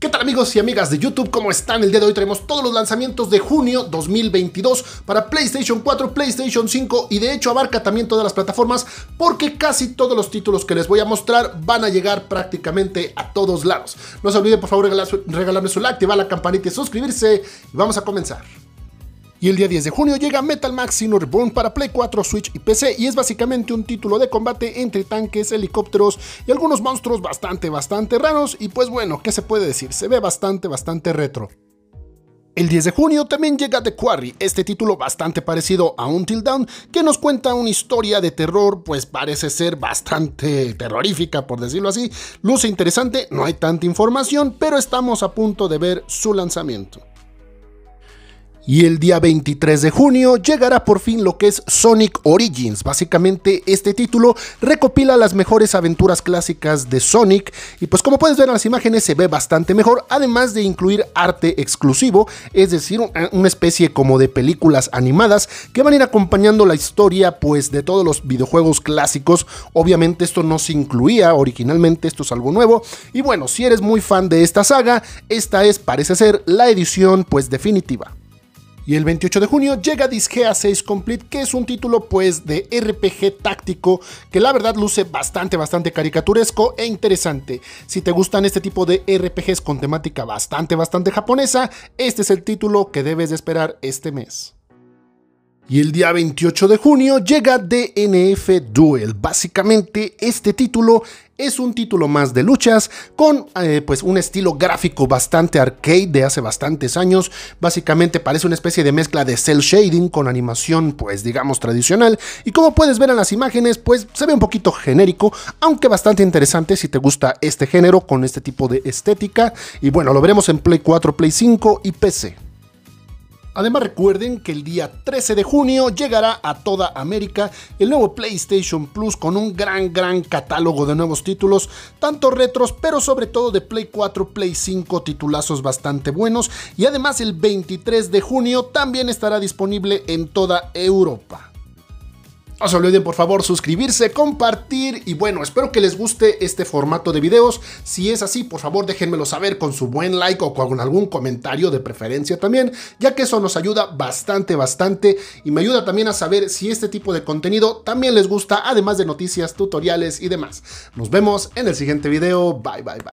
¿Qué tal amigos y amigas de YouTube? ¿Cómo están? El día de hoy traemos todos los lanzamientos de junio 2022 para PlayStation 4, PlayStation 5 y de hecho abarca también todas las plataformas porque casi todos los títulos que les voy a mostrar van a llegar prácticamente a todos lados. No se olviden por favor regalarme su like, activar la campanita y suscribirse y vamos a comenzar. Y el día 10 de junio llega Metal Max max Reborn para Play 4, Switch y PC y es básicamente un título de combate entre tanques, helicópteros y algunos monstruos bastante, bastante raros y pues bueno, ¿qué se puede decir? Se ve bastante, bastante retro. El 10 de junio también llega The Quarry, este título bastante parecido a Until Dawn, que nos cuenta una historia de terror, pues parece ser bastante terrorífica, por decirlo así. Luce interesante, no hay tanta información, pero estamos a punto de ver su lanzamiento. Y el día 23 de junio llegará por fin lo que es Sonic Origins. Básicamente este título recopila las mejores aventuras clásicas de Sonic y pues como puedes ver en las imágenes se ve bastante mejor, además de incluir arte exclusivo, es decir, eh, una especie como de películas animadas que van a ir acompañando la historia pues de todos los videojuegos clásicos. Obviamente esto no se incluía originalmente, esto es algo nuevo. Y bueno, si eres muy fan de esta saga, esta es parece ser la edición pues definitiva. Y el 28 de junio llega Disgea 6 Complete, que es un título pues de RPG táctico que la verdad luce bastante, bastante caricaturesco e interesante. Si te gustan este tipo de RPGs con temática bastante, bastante japonesa, este es el título que debes de esperar este mes. Y el día 28 de junio llega DNF Duel. Básicamente este título es un título más de luchas con eh, pues un estilo gráfico bastante arcade de hace bastantes años. Básicamente parece una especie de mezcla de cel shading con animación pues digamos tradicional y como puedes ver en las imágenes pues se ve un poquito genérico, aunque bastante interesante si te gusta este género con este tipo de estética y bueno, lo veremos en Play 4, Play 5 y PC. Además recuerden que el día 13 de junio llegará a toda América el nuevo PlayStation Plus con un gran gran catálogo de nuevos títulos, tanto retros pero sobre todo de Play 4, Play 5, titulazos bastante buenos y además el 23 de junio también estará disponible en toda Europa. No se olviden por favor suscribirse, compartir y bueno, espero que les guste este formato de videos. Si es así, por favor déjenmelo saber con su buen like o con algún comentario de preferencia también, ya que eso nos ayuda bastante, bastante y me ayuda también a saber si este tipo de contenido también les gusta, además de noticias, tutoriales y demás. Nos vemos en el siguiente video. Bye, bye, bye.